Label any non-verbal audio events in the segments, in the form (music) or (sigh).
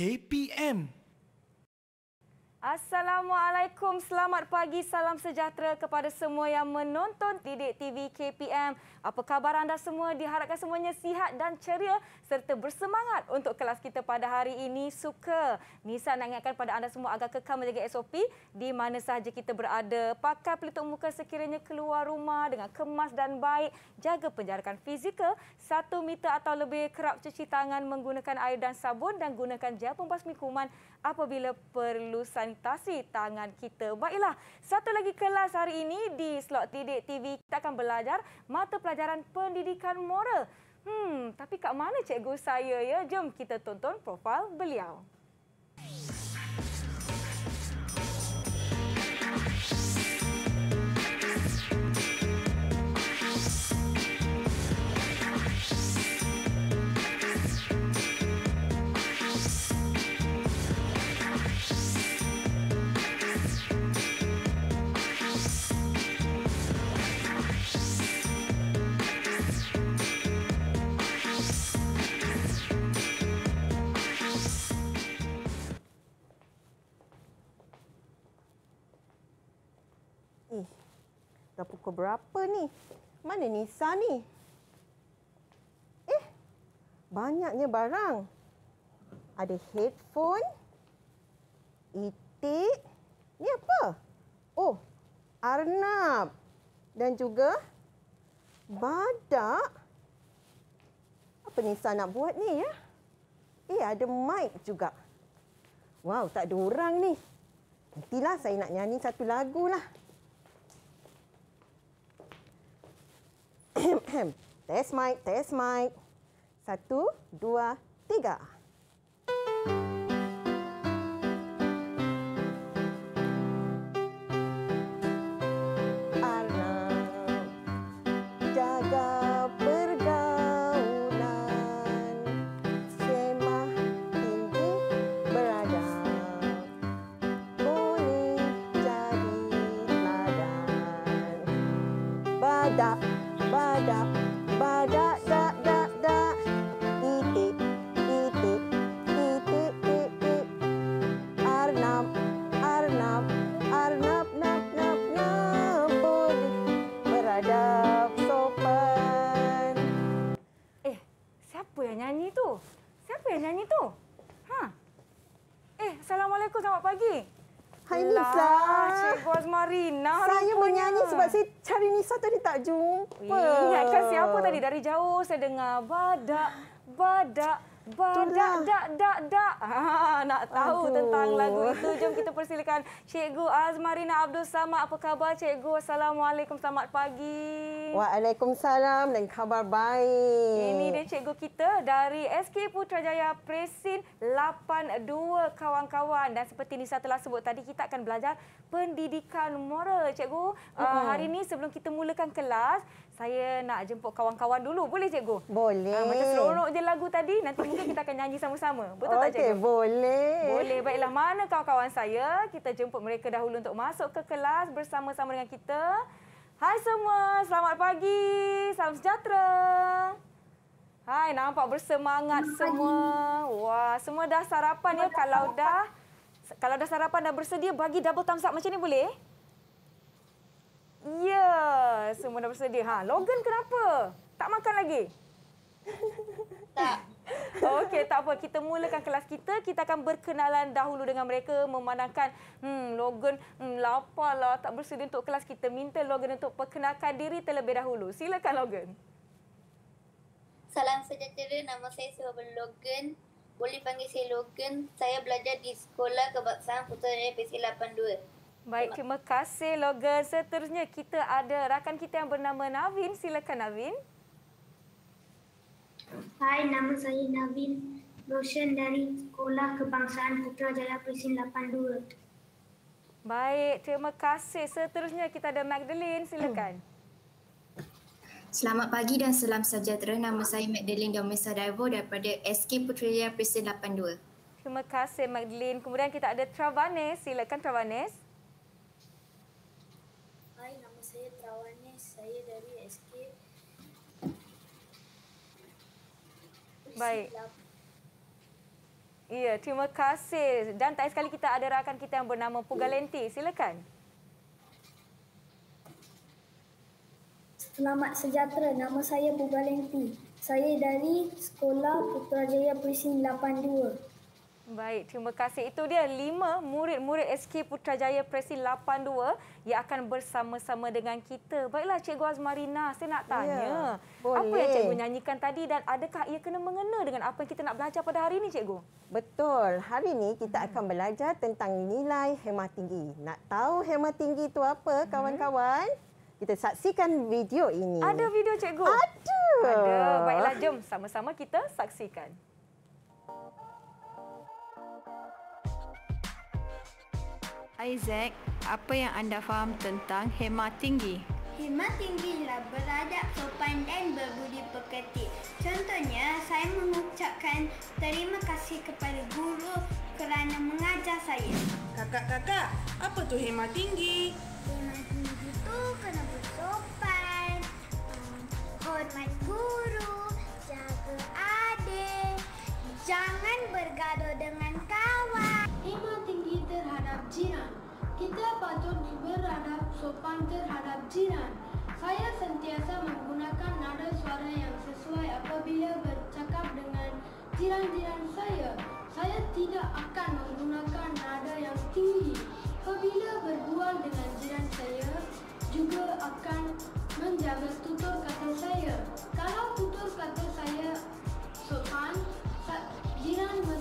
KPM Assalamualaikum, selamat pagi, salam sejahtera kepada semua yang menonton Didik TV KPM. Apa khabar anda semua? Diharapkan semuanya sihat dan ceria serta bersemangat untuk kelas kita pada hari ini. Suka. Nisa nak ingatkan pada anda semua agar kekal menjaga SOP di mana sahaja kita berada. Pakai pelitup muka sekiranya keluar rumah dengan kemas dan baik. Jaga penjarakan fizikal. Satu meter atau lebih kerap cuci tangan menggunakan air dan sabun dan gunakan gel pembas mikuman apabila perlu sanitasi orientasi tangan kita. Baiklah, satu lagi kelas hari ini di Slot Tidik TV. Kita akan belajar mata pelajaran pendidikan moral. Hmm, tapi kat mana cikgu saya ya? Jom kita tonton profil beliau. pukul berapa ni? Mana Nisa ni? Eh, banyaknya barang. Ada headphone, itik, ni apa? Oh, arnab dan juga badak. Apa Nisa nak buat ni ya? Eh, ada mic juga. Wow, tak ada orang ni. Nantilah saya nak nyanyi satu lagu lah. test mic, test mic. Satu, dua, tiga. saya dengar badak, badak. Badak, dak, dak, dak. (laughs) Ah, nak tahu Aduh. tentang lagu itu, jom kita persilakan Cikgu Azmarina Abdul Samad. Apa khabar Cikgu? Assalamualaikum, selamat pagi. Waalaikumsalam dan khabar baik. Ini dia Cikgu kita dari SK Putrajaya Presin 82 kawan-kawan. Dan seperti Nisa telah sebut tadi, kita akan belajar pendidikan moral Cikgu. Hmm. Uh, hari ini sebelum kita mulakan kelas, saya nak jemput kawan-kawan dulu. Boleh Cikgu? Boleh. Uh, macam seronok je lagu tadi, nanti mungkin kita akan nyanyi sama-sama. Betul okay, tak cikgu? boleh. Boleh. Baiklah, mana kawan-kawan saya? Kita jemput mereka dahulu untuk masuk ke kelas bersama-sama dengan kita. Hai semua, selamat pagi. Salam sejahtera. Hai, nampak bersemangat semua. Wah, semua dah sarapan ya. Kalau dah kalau dah sarapan dah bersedia, bagi double thumbs up macam ni boleh? Ya, yeah, semua dah bersedia. Ha, Logan kenapa? Tak makan lagi? Tak. Okey, tak apa. Kita mulakan kelas kita. Kita akan berkenalan dahulu dengan mereka. Memandangkan hmm, Logan hmm, laparlah. Tak bersedia untuk kelas kita. Minta Logan untuk perkenalkan diri terlebih dahulu. Silakan Logan. Salam sejahtera. Nama saya Sebab Logan. Boleh panggil saya Logan. Saya belajar di Sekolah Kebaksaan Putera PC82. Baik, terima kasih Logan. Seterusnya kita ada rakan kita yang bernama Navin. Silakan Navin. Navin. Hai, nama saya Nabil Roshan dari Sekolah Kebangsaan Putrajaya Presiden 82. Baik, terima kasih. Seterusnya kita ada Magdalene, silakan. Selamat pagi dan salam sejahtera. Nama saya Magdalene Domisa Daivo daripada SK Putrajaya Presiden 82. Terima kasih Magdalene. Kemudian kita ada Travanes, silakan Travanes. Baik. Ya, terima kasih. Dan tak sekali kita ada rakan kita yang bernama Pugalenti. Hmm. Silakan. Selamat sejahtera. Nama saya Pugalenti. Saya dari Sekolah Putrajaya Perisin Baik, terima kasih. Itu dia lima murid-murid SK Putrajaya Presi 82 yang akan bersama-sama dengan kita. Baiklah, Cikgu Azmarina, saya nak ya, tanya. Ya, apa yang Cikgu nyanyikan tadi dan adakah ia kena mengena dengan apa yang kita nak belajar pada hari ini, Cikgu? Betul. Hari ini kita hmm. akan belajar tentang nilai hemah tinggi. Nak tahu hemah tinggi itu apa, hmm. kawan-kawan? Hmm. Kita saksikan video ini. Ada video, Cikgu? Ada. Ada. Baiklah, jom sama-sama kita saksikan. Isaac, apa yang anda faham tentang hema tinggi? Hema tinggi ialah beradab sopan dan berbudi pekerti. Contohnya, saya mengucapkan terima kasih kepada guru kerana mengajar saya. Kakak-kakak, apa tu hema tinggi? Hema tinggi itu kena bersopan, hmm, hormat guru, jaga adik, jangan bergaduh dengan kawan terhadap jiran. Kita patut berhadap sopan terhadap jiran. Saya sentiasa menggunakan nada suara yang sesuai apabila bercakap dengan jiran-jiran saya. Saya tidak akan menggunakan nada yang tinggi. Apabila berbual dengan jiran saya, juga akan menjaga tutur kata saya. Kalau tutur kata saya sopan,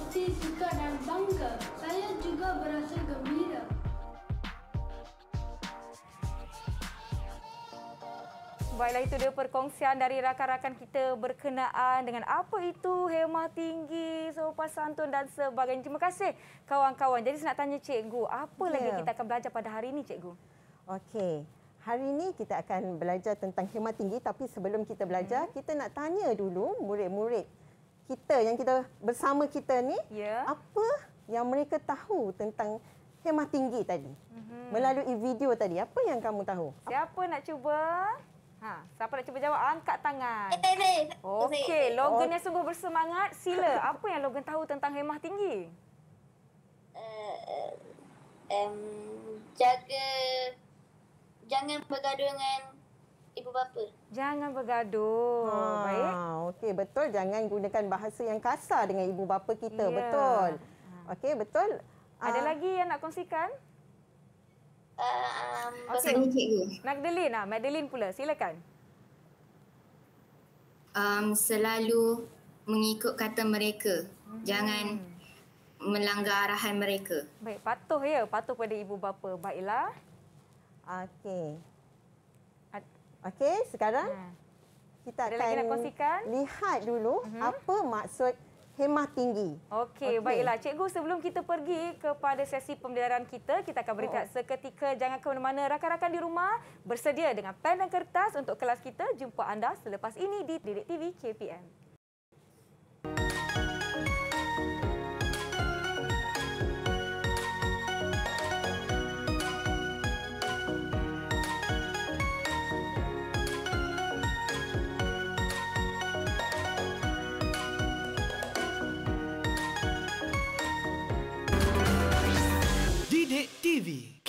pasti suka dan bangga. Saya juga berasa gembira. Baiklah itu dia perkongsian dari rakan-rakan kita berkenaan dengan apa itu hema tinggi, sopas santun dan sebagainya. Terima kasih kawan-kawan. Jadi saya nak tanya cikgu, apa yeah. lagi ya. kita akan belajar pada hari ini cikgu? Okey. Hari ini kita akan belajar tentang hema tinggi tapi sebelum kita belajar, hmm. kita nak tanya dulu murid-murid kita yang kita bersama kita ni ya. apa yang mereka tahu tentang hemah tinggi tadi mm-hmm. melalui video tadi apa yang kamu tahu siapa nak cuba ha siapa nak cuba jawab angkat tangan eh, okey logan yang oh. sungguh bersemangat sila apa yang logan tahu tentang hemah tinggi uh, um, jaga jangan bergaduh dengan ibu bapa. Jangan bergaduh. Ha, baik. Okey, betul. Jangan gunakan bahasa yang kasar dengan ibu bapa kita. Yeah. Betul. Ha. Okey, betul. Ada uh, lagi yang nak kongsikan? Ah, uh, um, okay. Magdalene, ah, Magdalene pula. Silakan. Um, selalu mengikut kata mereka. Hmm. Jangan melanggar arahan mereka. Baik, patuh ya. Patuh pada ibu bapa. Baiklah. Okey. Okey, sekarang ha. kita Ada akan nak lihat dulu uh-huh. apa maksud hemah tinggi. Okey, okay. baiklah. Cikgu, sebelum kita pergi kepada sesi pembelajaran kita, kita akan berehat oh. seketika. Jangan ke mana-mana. Rakan-rakan di rumah bersedia dengan pen dan kertas untuk kelas kita. Jumpa anda selepas ini di Didik TV KPM.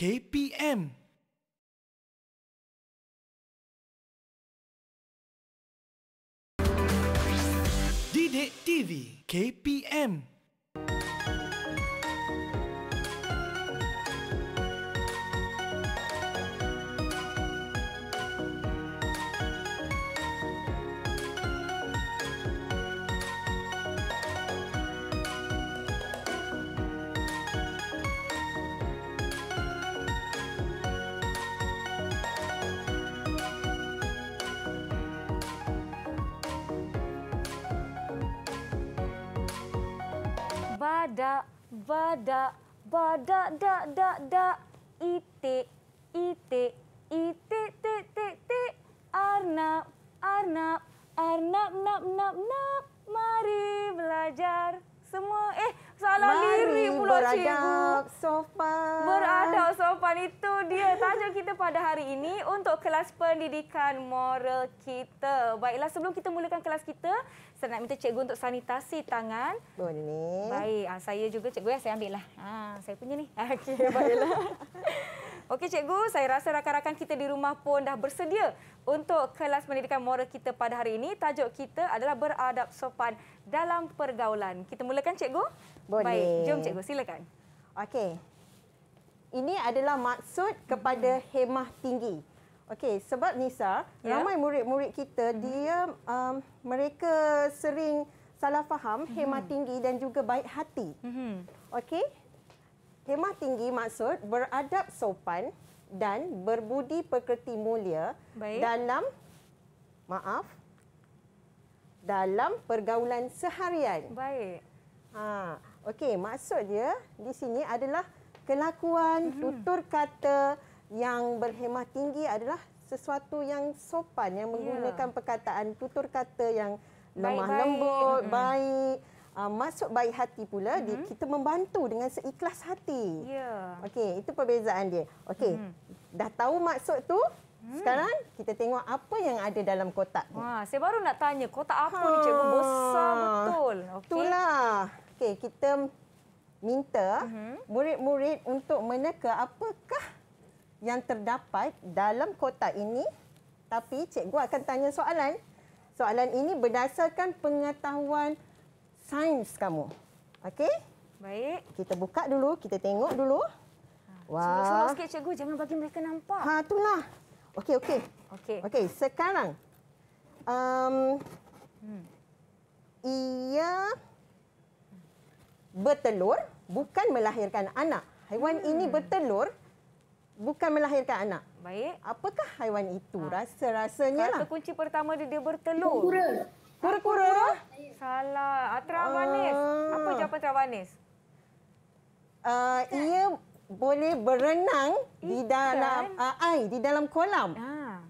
KPM. Didik TV KPM. badak, badak, dak, dak, dak, itik, itik, itik, tik, tik, tik, arnab, arnab, arnab, nap, nap, nap. mari belajar. Semua eh salah lirik pula cikgu. Beradab sopan. Beradab sopan itu dia tajuk kita pada hari ini untuk kelas pendidikan moral kita. Baiklah sebelum kita mulakan kelas kita, saya nak minta cikgu untuk sanitasi tangan. Boleh. Baik, ah, saya juga cikgu ya saya ambillah. Ha, ah, saya punya ni. (laughs) Okey, baiklah. (laughs) Okey cikgu, saya rasa rakan-rakan kita di rumah pun dah bersedia untuk kelas pendidikan moral kita pada hari ini. Tajuk kita adalah beradab sopan dalam pergaulan. Kita mulakan cikgu? Boleh. Baik, jom cikgu silakan. Okey. Ini adalah maksud kepada hmm. hemah tinggi. Okey, sebab Nisa, ya. ramai murid-murid kita hmm. dia um, mereka sering salah faham hmm. hemah tinggi dan juga baik hati. Okey, Hemah tinggi maksud beradab sopan dan berbudi pekerti mulia Baik. dalam maaf dalam pergaulan seharian. Baik. Ha, okey, maksud dia di sini adalah kelakuan mhm. tutur kata yang berhemah tinggi adalah sesuatu yang sopan yang ya. menggunakan yeah. perkataan tutur kata yang lemah baik, baik. lembut, mm baik uh, ah, masuk baik hati pula mm-hmm. di, kita membantu dengan seikhlas hati. Ya. Yeah. Okey, itu perbezaan dia. Okey. Mm-hmm. Dah tahu maksud tu? Hmm. Sekarang kita tengok apa yang ada dalam kotak ni. Wah, saya baru nak tanya kotak apa ha. ni cikgu besar betul. Okey. Itulah. Okey, kita minta uh-huh. murid-murid untuk meneka apakah yang terdapat dalam kotak ini. Tapi cikgu akan tanya soalan. Soalan ini berdasarkan pengetahuan sains kamu. Okey? Baik. Kita buka dulu, kita tengok dulu. Ha. Wah. Semua sikit cikgu, jangan bagi mereka nampak. Ha, itulah. Okey, okey. Okey. Okey, sekarang. Um, hmm. Ia bertelur bukan melahirkan anak. Haiwan hmm. ini bertelur bukan melahirkan anak. Baik. Apakah haiwan itu? Ha. Rasa-rasanya lah. Kata kunci pertama dia, dia bertelur. Kura-kura. Kura-kura. Salah. Atra ah, manis. Ah. Apa jawapan Atra manis? Uh, ah, ia boleh berenang ikan. di dalam uh, air, di dalam kolam. Ah.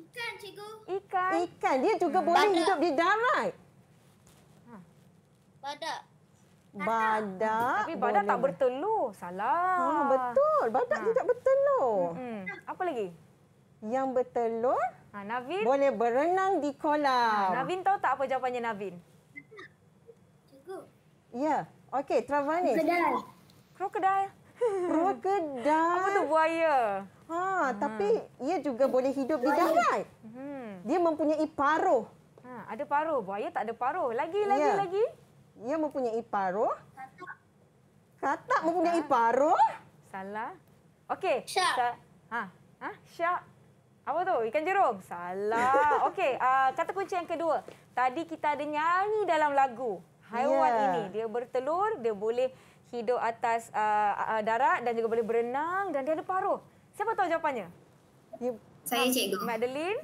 Ikan, cikgu. Ikan. Ikan. Dia juga hmm. boleh Badak. hidup di darat. Badak. Badak. Tapi badak tak bertelur. Salah. Ha, betul. Badak ha. tidak bertelur. hmm. Apa lagi? yang bertelur ha, Navin. boleh berenang di kolam. Ha, Navin tahu tak apa jawapannya Navin? Ya. Okey, Travani. kedai, Krokodil. (laughs) Krokodil. Apa tu buaya? Ha, hmm. tapi ia juga boleh hidup buaya. di darat. Hmm. Dia mempunyai paruh. Ha, ada paruh. Buaya tak ada paruh. Lagi, lagi, ya. lagi. Ia mempunyai paruh. Katak. Katak mempunyai ha. paruh. Salah. Okey. Syak. Ha. Ha? Syak. Apa tu? Ikan jerum? Salah. (laughs) Okey, uh, kata kunci yang kedua. Tadi kita ada nyanyi dalam lagu. Haiwan yeah. ini, dia bertelur, dia boleh hidup atas uh, uh, darat dan juga boleh berenang dan dia ada paruh. Siapa tahu jawapannya? You... Saya, Cikgu. Madeline?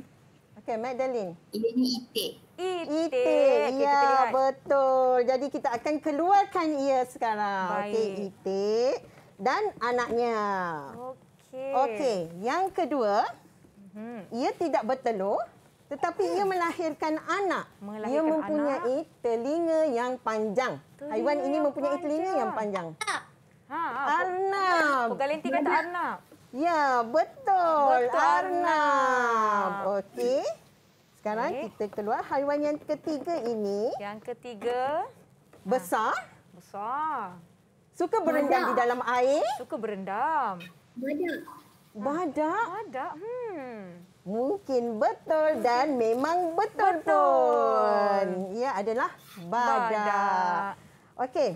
Okey, Madeline. Ini itik. Itik. itik. Ya, betul. Jadi kita akan keluarkan ia sekarang. Okey, itik dan anaknya. Okey. Okey, yang kedua. Hmm. Ia tidak bertelur tetapi ia melahirkan anak. Melahirkan ia mempunyai anak. telinga yang panjang. Telinga Haiwan ini mempunyai panjang. telinga yang panjang. Ha, ha arnab. Pegalenti kata arnab. Ya, betul. betul arnab. Okey. Sekarang okay. kita keluar haiwan yang ketiga ini. Yang ketiga. Besar. besar. Suka berendam Badak. di dalam air. Suka berendam. Banyak. Badak? Badak. Hmm. Mungkin betul dan memang betul, betul. pun. Ia adalah badak. badak. Okey.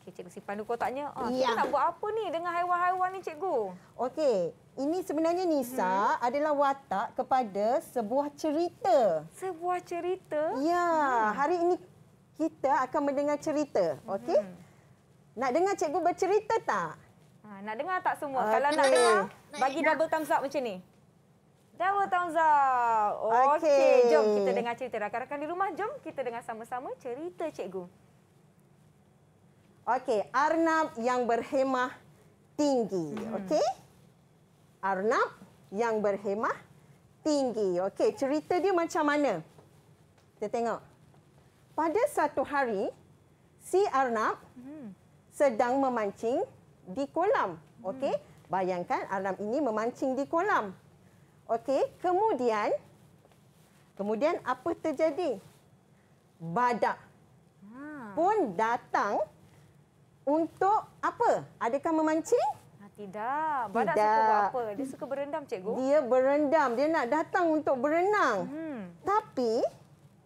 Okey, cikgu simpan dulu kotaknya. Oh, ya. Cikgu nak buat apa ni dengan haiwan-haiwan ni, cikgu? Okey. Ini sebenarnya Nisa hmm. adalah watak kepada sebuah cerita. Sebuah cerita? Ya. Hmm. Hari ini kita akan mendengar cerita. Okey? Hmm. Nak dengar cikgu bercerita tak? Ha, nak dengar tak semua? Okay. Ah, Kalau nak dengar, bagi double thumbs up macam ni. Double thumbs up. Okey, okay. jom kita dengar cerita rakan-rakan di rumah. Jom kita dengar sama-sama cerita cikgu. Okey, Arnab yang berhemah tinggi. Hmm. Okey? Arnab yang berhemah tinggi. Okey, cerita dia macam mana? Kita tengok. Pada satu hari, si Arnab hmm. sedang memancing di kolam. Okey, hmm. bayangkan alam ini memancing di kolam. Okey, kemudian kemudian apa terjadi? Badak hmm. pun datang untuk apa? Adakah memancing? Ha, tidak. Badak Tidak. suka apa? Dia suka berendam, cikgu. Dia berendam. Dia nak datang untuk berenang. Hmm. Tapi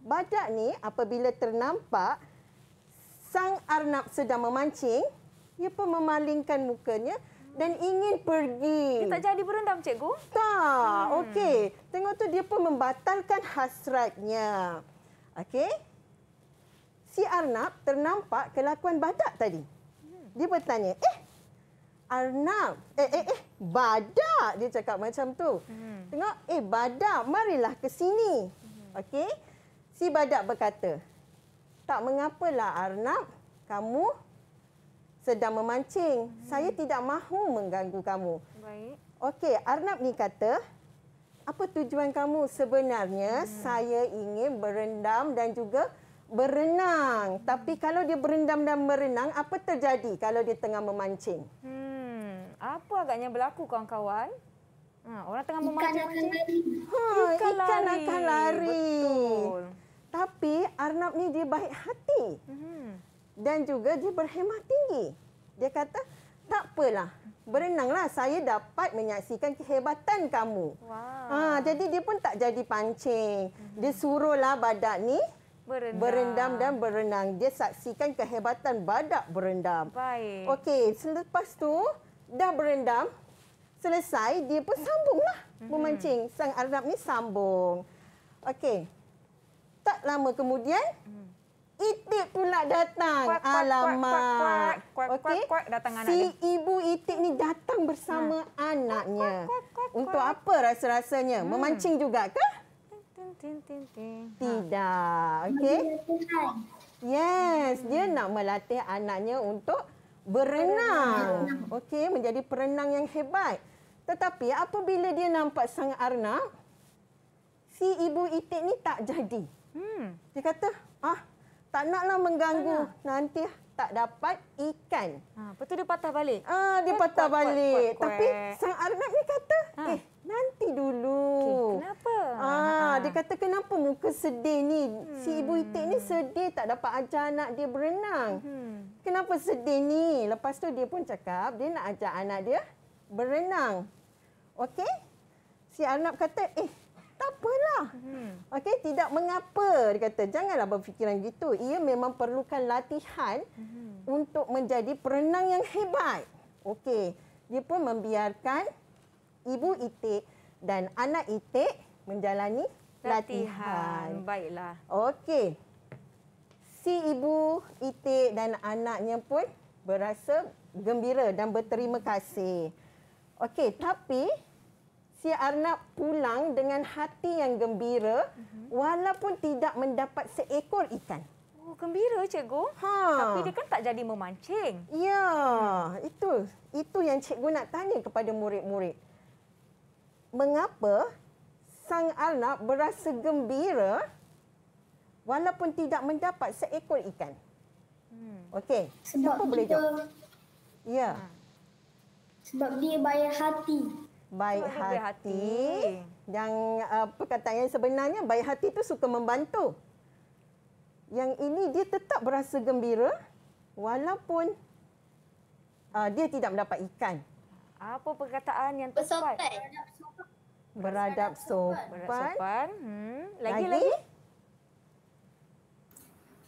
badak ni apabila ternampak sang arnab sedang memancing, dia pun memalingkan mukanya dan ingin pergi. Dia tak jadi berendam, cikgu? Tak. Hmm. Okey. Tengok tu dia pun membatalkan hasratnya. Okey. Si Arnab ternampak kelakuan badak tadi. Dia bertanya, eh, Arnab, eh, eh, eh, badak. Dia cakap macam tu. Hmm. Tengok, eh, badak, marilah ke sini. Hmm. Okey. Si badak berkata, tak mengapalah Arnab, kamu sedang memancing. Hmm. Saya tidak mahu mengganggu kamu. Baik. Okey, Arnab ni kata, apa tujuan kamu sebenarnya? Hmm. Saya ingin berendam dan juga berenang. Hmm. Tapi kalau dia berendam dan berenang, apa terjadi kalau dia tengah memancing? Hmm. Apa agaknya berlaku kawan-kawan? Ha, orang tengah memancing-mancing. Ha, ikan, akan lari. ikan akan lari. Betul. Tapi Arnab ni dia baik hati. Hmm dan juga dia berhemah tinggi. Dia kata, tak apalah. Berenanglah, saya dapat menyaksikan kehebatan kamu. Wow. Ha, jadi dia pun tak jadi pancing. Dia suruhlah badak ni Berendam. berendam dan berenang. Dia saksikan kehebatan badak berendam. Baik. Okey, selepas tu dah berendam, selesai, dia pun sambunglah memancing. Mm-hmm. Sang Arab ni sambung. Okey. Tak lama kemudian, mm. Itik pula datang. Kuat, kuat, Alamak. Kuat, kuat, kuat, kuat, kuat, kuat, datang si ibu Itik ni datang bersama ha. anaknya. Kuat, kuat, kuat, kuat. Untuk apa rasa-rasanya? Hmm. Memancing ke? Ha. Tidak. Okey. Yes, hmm. dia nak melatih anaknya untuk berenang. Okey, menjadi perenang yang hebat. Tetapi apabila dia nampak sang arnab, si ibu Itik ni tak jadi. Hmm. Dia kata, "Ah, tak naklah mengganggu tak nak. nanti tak dapat ikan. Ha, betul dia patah balik. ha, dia eh, patah kuat, balik. Kuat, kuat, kuat. Tapi sang anak ni kata, ha. "Eh, nanti dulu." Okay, kenapa? Ah, ha, ha, ha. dia kata kenapa muka sedih ni? Hmm. Si ibu itik ni sedih tak dapat ajar anak dia berenang. Hmm. Kenapa sedih ni? Lepas tu dia pun cakap, dia nak ajar anak dia berenang. Okey? Si Arnab kata, "Eh, tak apalah. Hmm. Okey, tidak mengapa dia kata janganlah berfikiran gitu. Ia memang perlukan latihan hmm. untuk menjadi perenang yang hebat. Okey, dia pun membiarkan ibu Itik dan anak Itik menjalani latihan. latihan. Baiklah. Okey. Si ibu Itik dan anaknya pun berasa gembira dan berterima kasih. Okey, tapi si Arnab pulang dengan hati yang gembira mhm. walaupun tidak mendapat seekor ikan. Oh, gembira cikgu. Ha. Tapi dia kan tak jadi memancing. Ya, hmm. itu. Itu yang cikgu nak tanya kepada murid-murid. Mengapa sang Arnab berasa gembira walaupun tidak mendapat seekor ikan? Hmm. Okey. Sebab Siapa kita... boleh jawab? Ya. Hmm. Sebab dia bayar hati baik suka hati. hati. Yang uh, perkataan yang sebenarnya baik hati itu suka membantu. Yang ini dia tetap berasa gembira walaupun uh, dia tidak mendapat ikan. Apa perkataan yang tepat? Beradab sopan. Beradab sopan. Hmm. Lagi, lagi?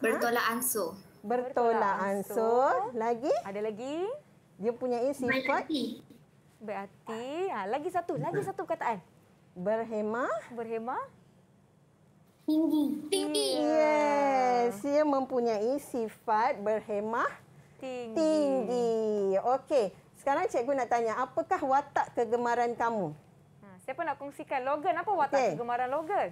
Bertolak ansur. Bertolak ansur. Lagi? Ada lagi? Dia punya sifat. Baik hati. Berarti ha, lagi satu, lagi satu perkataan. Berhemah. Berhemah. Tinggi. Tinggi. Yes, dia mempunyai sifat berhemah tinggi. tinggi. Okey, sekarang cikgu nak tanya, apakah watak kegemaran kamu? Ha, siapa nak kongsikan? Logan, apa watak okay. kegemaran Logan?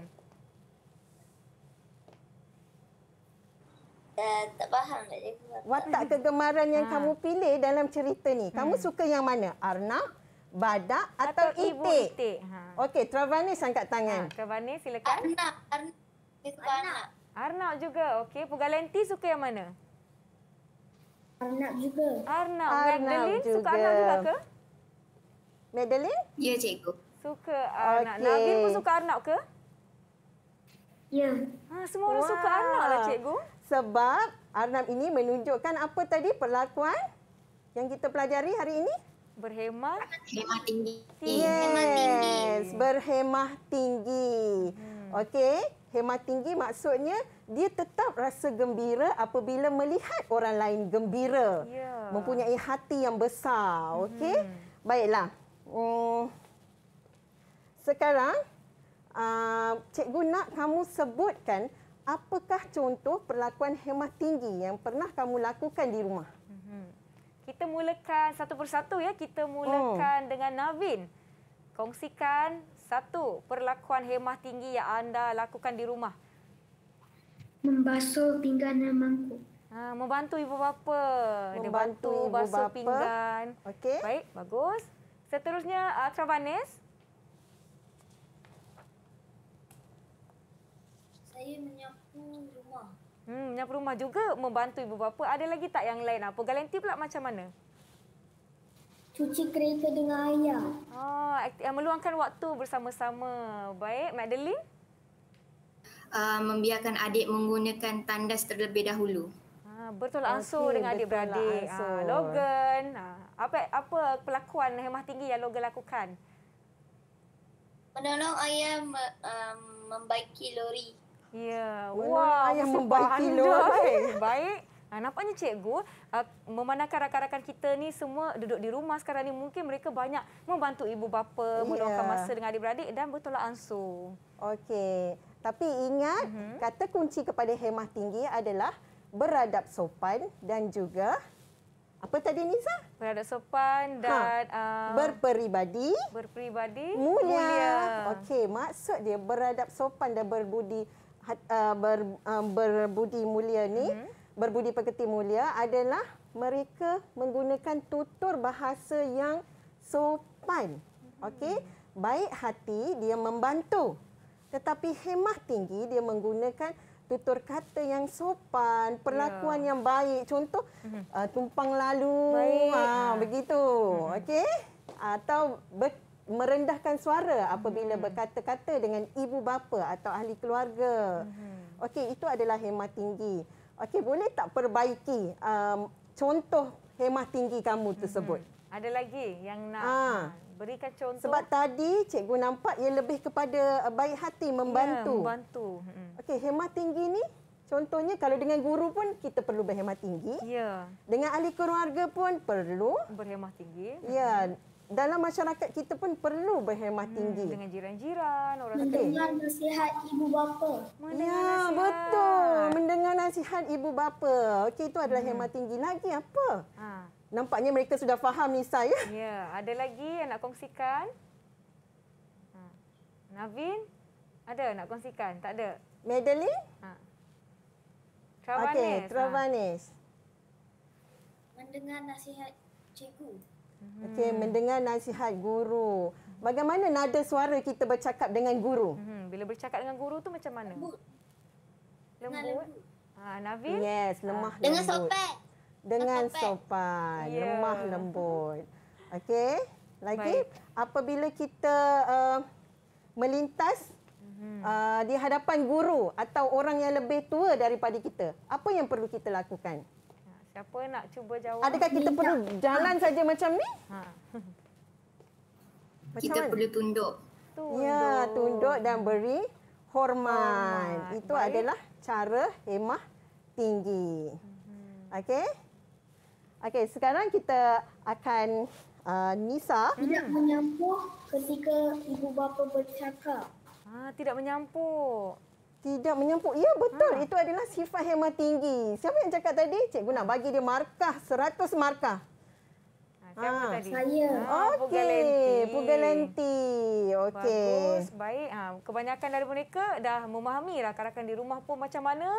Eh, tak faham tak cikgu. Watak kegemaran yang ha. kamu pilih dalam cerita ni. Kamu hmm. suka yang mana? Arnab badak atau, atau itik? itik. Ha. Okey, Travani angkat tangan. Ha, Travanis silakan. Arnak. Arnak. Arnak. Arnak juga. Okey, Pugalenti suka yang mana? Arnak juga. Arnak. Magdalene suka Arnak juga ke? Madeline? Ya, cikgu. Suka Arnak. Okay. Nabil pun suka Arnak ke? Ya. Ha, semua orang Wah. suka Arnak lah, cikgu. Sebab Arnak ini menunjukkan apa tadi perlakuan yang kita pelajari hari ini? berhemah berhemah tinggi yes berhemah tinggi, berhemah tinggi. Hmm. okay hemah tinggi maksudnya dia tetap rasa gembira apabila melihat orang lain gembira yeah. mempunyai hati yang besar Okey, hmm. baiklah hmm. sekarang uh, cikgu nak kamu sebutkan apakah contoh perlakuan hemah tinggi yang pernah kamu lakukan di rumah kita mulakan satu persatu ya. Kita mulakan oh. dengan Navin. Kongsikan satu perlakuan hemah tinggi yang anda lakukan di rumah. Membasuh pinggan dan mangkuk. Ha, membantu ibu bapa. Membantu Dia bantu ibu basuh pinggan. Okey. Baik, bagus. Seterusnya, Akrabanes. Uh, Saya menyapu Hmm, menyapu rumah juga membantu ibu bapa. Ada lagi tak yang lain? Apa galanti pula macam mana? Cuci kereta dengan ayah. Oh, yang meluangkan waktu bersama-sama. Baik, Madeline? Uh, membiarkan adik menggunakan tandas terlebih dahulu. Ah, bertolak ansur okay, dengan adik-beradik. Ha, Logan, ha, apa apa pelakuan hemah tinggi yang Logan lakukan? Menolong ayah me, um, membaiki lori. Ya. Wah, ayah membaiki luar. Baik. Ha, nampaknya cikgu uh, ah, memandangkan rakan-rakan kita ni semua duduk di rumah sekarang ni mungkin mereka banyak membantu ibu bapa yeah. meluangkan masa dengan adik-beradik dan bertolak ansur. Okey. Tapi ingat uh-huh. kata kunci kepada hemah tinggi adalah beradab sopan dan juga apa tadi Nisa? Beradab sopan ha, dan ha. uh, berperibadi berperibadi mulia. mulia. Okey, maksud dia beradab sopan dan berbudi uh, ber, uh, berbudi mulia ni, mm-hmm. berbudi pekerti mulia adalah mereka menggunakan tutur bahasa yang sopan. Mhm. Okey, baik hati dia membantu. Tetapi hemah tinggi dia menggunakan tutur kata yang sopan, perlakuan yeah. yang baik. Contoh mhm. uh, tumpang lalu, baik. Ha, begitu. Mhm. Okey? Atau ber- merendahkan suara apabila hmm. berkata-kata dengan ibu bapa atau ahli keluarga. Hmm. Okey, itu adalah hemah tinggi. Okey, boleh tak perbaiki um, contoh hemah tinggi kamu hmm, tersebut? Hmm. Ada lagi yang nak ha. berikan contoh? Sebab tadi cikgu nampak ia lebih kepada uh, baik hati ya, membantu. Ya, membantu. Hmm. Okey, hemah tinggi ni Contohnya kalau dengan guru pun kita perlu berhemat tinggi. Ya. Dengan ahli keluarga pun perlu berhemat tinggi. Ya, hmm dalam masyarakat kita pun perlu berhemat hmm, tinggi. Dengan jiran-jiran, orang kata. Mendengar kata. nasihat ibu bapa. Mendengar ya, nasihat. betul. Mendengar nasihat ibu bapa. Okey, itu adalah hmm. hemat tinggi. Lagi apa? Ha. Nampaknya mereka sudah faham ni saya. Ya, ada lagi yang nak kongsikan? Ha. Navin? Ada nak kongsikan? Tak ada. Madeline? Ha. Travanes. Okay, Travanes. Ha. Mendengar nasihat cikgu. Mm-hmm. Okey, hmm. mendengar nasihat guru. Bagaimana nada suara kita bercakap dengan guru? hmm Bila bercakap dengan guru tu macam mana? Lembut. Ah, ha, Nabil? Yes, ha. lemah ah. lembut. Dengan sopan. Dengan sopan, yeah. lemah lembut. Okey. Lagi Baik. apabila kita uh, melintas uh, di hadapan guru atau orang yang lebih tua daripada kita, apa yang perlu kita lakukan? Siapa nak cuba jawab? Adakah kita Ni perlu jalan ha. saja macam ni? Ha. Macam kita mana? perlu tunduk. tunduk. Ya, tunduk dan beri hormat. hormat. Itu Baik. adalah cara hemah tinggi. Mhm. Okey? Okey, sekarang kita akan uh, Nisa. Tidak hmm. menyampuh ketika ibu bapa bercakap. Ah, tidak menyampuh tidak menyempuk. Ya betul, ha. itu adalah sifat hema tinggi. Siapa yang cakap tadi? Cikgu nak bagi dia markah 100 markah. Ah, siapa ha, tadi? Saya. Ha, Okey, Pugalenti. Okey. Bagus, baik. Ha, kebanyakan dari mereka dah memahami rakan-rakan di rumah pun macam mana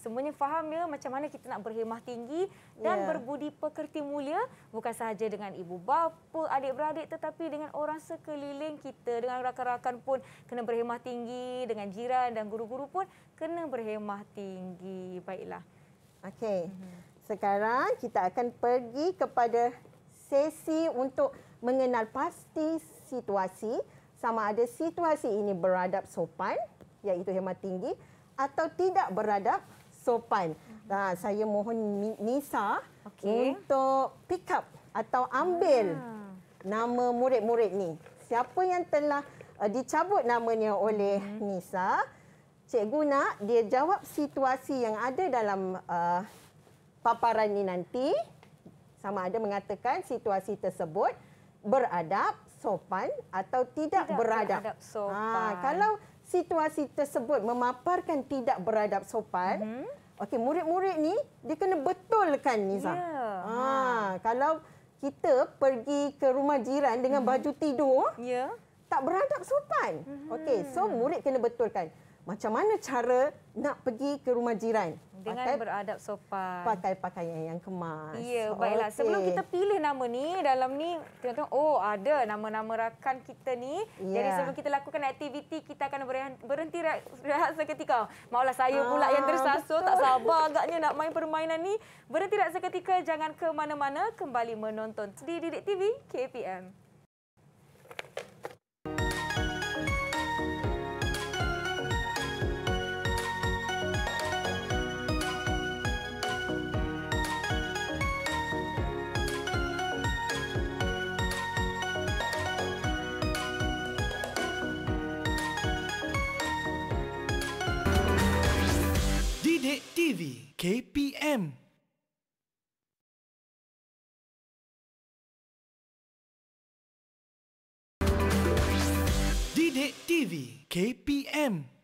semuanya faham ya macam mana kita nak berhemah tinggi dan yeah. berbudi pekerti mulia bukan sahaja dengan ibu bapa, adik-beradik tetapi dengan orang sekeliling kita, dengan rakan-rakan pun kena berhemah tinggi, dengan jiran dan guru-guru pun kena berhemah tinggi. Baiklah. Okey. Mhm. Sekarang kita akan pergi kepada sesi untuk mengenal pasti situasi sama ada situasi ini beradab sopan iaitu hemat tinggi atau tidak beradab sopan. Nah, mm-hmm. saya mohon Nisa okay. untuk pick up atau ambil ha. nama murid-murid ni. Siapa yang telah uh, dicabut namanya oleh hmm. Nisa? Cikgu nak dia jawab situasi yang ada dalam uh, paparan ini nanti. Sama ada mengatakan situasi tersebut beradab, sopan atau tidak, tidak beradab. beradab Ha, kalau situasi tersebut memaparkan tidak beradab sopan, mm -hmm. okey murid-murid ni dia kena betulkan Nizam. Yeah. Ya, ah, ha, kalau kita pergi ke rumah jiran dengan mm -hmm. baju tidur, yeah. tak beradab sopan. Mm -hmm. Okey, so murid kena betulkan macam mana cara nak pergi ke rumah jiran dengan pakai, beradab sopan pakai pakaian yang kemas. Ya, yeah, baiklah. Okay. Sebelum kita pilih nama ni dalam ni tengok-tengok oh ada nama-nama rakan kita ni. Yeah. Jadi ya. sebelum kita lakukan aktiviti kita akan berhenti rehat seketika. Maulah saya pula yang ah, tersasul tak sabar agaknya nak main permainan ni. Berhenti rehat seketika jangan ke mana-mana kembali menonton di Didik TV KPM. KPM. Didik TV KPM.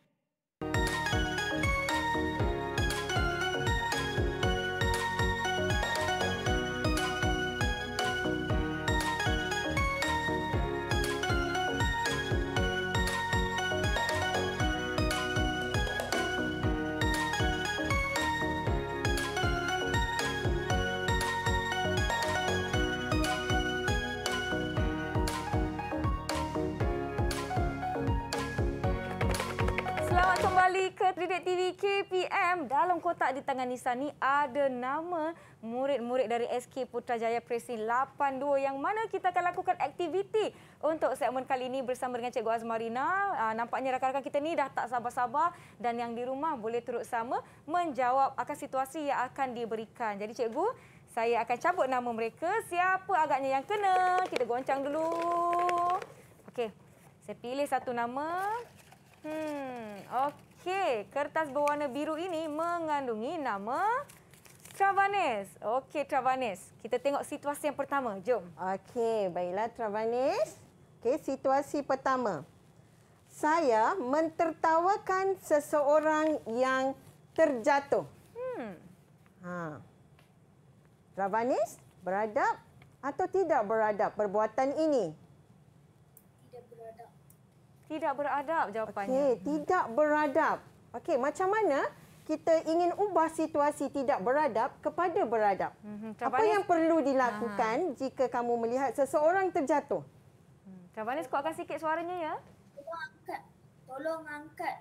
kembali ke Tridek TV KPM. Dalam kotak di tangan Nisa ni ada nama murid-murid dari SK Putrajaya Presin 82 yang mana kita akan lakukan aktiviti untuk segmen kali ini bersama dengan Cikgu Azmarina. Ah, nampaknya rakan-rakan kita ni dah tak sabar-sabar dan yang di rumah boleh turut sama menjawab akan situasi yang akan diberikan. Jadi Cikgu, saya akan cabut nama mereka. Siapa agaknya yang kena? Kita goncang dulu. Okey, saya pilih satu nama. Hmm, okey. Okey, kertas berwarna biru ini mengandungi nama Travanes. Okey, Travanes. Kita tengok situasi yang pertama. Jom. Okey, baiklah Travanes. Okey, situasi pertama. Saya mentertawakan seseorang yang terjatuh. Hmm. Ha. Travanes, beradab atau tidak beradab perbuatan ini? Tidak beradab jawapannya. Okey, tidak beradab. Okey, macam mana kita ingin ubah situasi tidak beradab kepada beradab? Hmm, Apa yang perlu dilakukan ha. jika kamu melihat seseorang terjatuh? Hmm, jawapannya kuatkan sikit suaranya ya. Tolong angkat.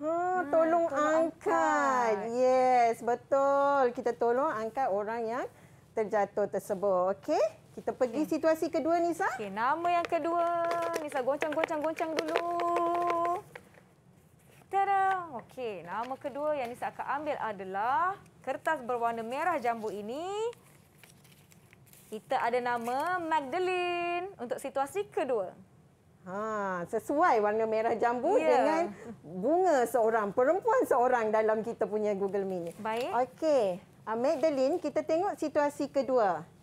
Ha, hmm, tolong, tolong angkat. angkat. Yes, betul. Kita tolong angkat orang yang terjatuh tersebut. Okey? Kita pergi okay. Hmm. situasi kedua Nisa. Okey, nama yang kedua. Nisa goncang-goncang-goncang dulu. Tada. Okey, nama kedua yang Nisa akan ambil adalah kertas berwarna merah jambu ini. Kita ada nama Magdalene untuk situasi kedua. Ha, sesuai warna merah jambu yeah. dengan bunga seorang perempuan seorang dalam kita punya Google Mini. Baik. Okey. Uh, ah, Madeline, kita tengok situasi kedua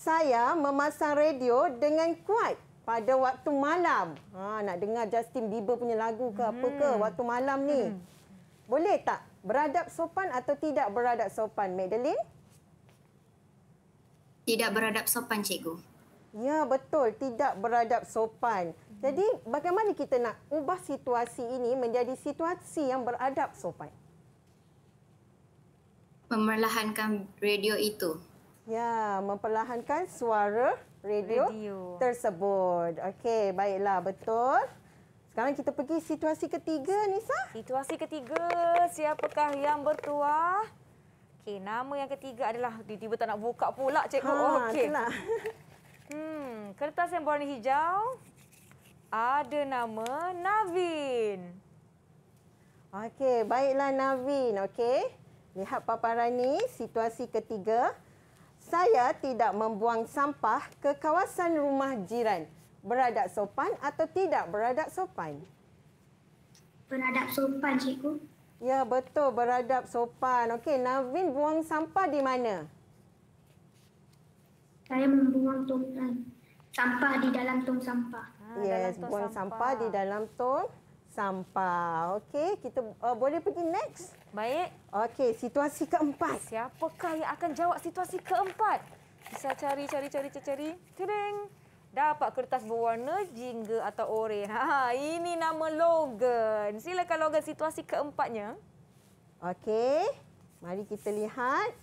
saya memasang radio dengan kuat pada waktu malam. Ha, nak dengar Justin Bieber punya lagu ke hmm. apa ke hmm. waktu malam ni. Hmm. Boleh tak beradab sopan atau tidak beradab sopan, Madeline? Tidak beradab sopan, cikgu. Ya, betul. Tidak beradab sopan. Jadi, bagaimana kita nak ubah situasi ini menjadi situasi yang beradab sopan? Memerlahankan radio itu. Ya, memperlahankan suara radio, radio. tersebut. Okey, baiklah betul. Sekarang kita pergi situasi ketiga Nisa. Situasi ketiga, siapakah yang bertuah? Okey, nama yang ketiga adalah tiba-tiba tak nak buka pula cikgu. Ha, oh, Okey. (laughs) Hmm, kertas yang berwarna hijau ada nama Navin. Okey, baiklah Navin. Okey. Lihat paparan ni, situasi ketiga saya tidak membuang sampah ke kawasan rumah jiran. Beradab sopan atau tidak beradab sopan? Beradab sopan, cikgu. Ya, betul. Beradab sopan. Okey, Navin buang sampah di mana? Saya membuang tong eh, sampah di dalam tong sampah. Ha, yes, buang sampah. sampah di dalam tong sampah. Okey, kita uh, boleh pergi next. Baik. Okey, situasi keempat. Siapakah yang akan jawab situasi keempat? Bisa cari, cari, cari, cari, cari. Tering. Dapat kertas berwarna jingga atau oren. Ha, ini nama Logan. Silakan Logan situasi keempatnya. Okey, mari kita lihat.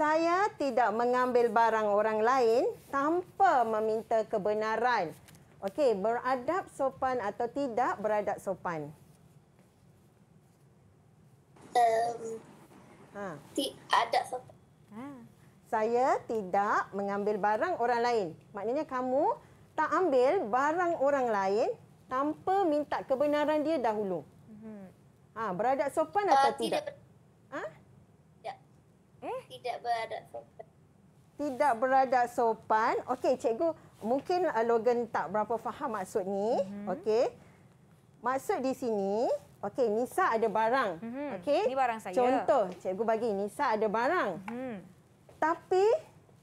Saya tidak mengambil barang orang lain tanpa meminta kebenaran. Okey, beradab sopan atau tidak beradab sopan um, ha. ti, ada ha. saya tidak mengambil barang orang lain maknanya kamu tak ambil barang orang lain tanpa minta kebenaran dia dahulu mhm. ha, beradab sopan atau uh, tidak, ha? tidak. Eh? Tidak beradab sopan. Tidak beradab sopan. Okey, cikgu. Mungkin eh, Logan tak berapa faham maksud ni. -hmm. Okey. Maksud di sini, Okey, Nisa ada barang. Mm -hmm. Okey. Ini barang saya. Contoh, cikgu bagi Nisa ada barang. Mm -hmm. Tapi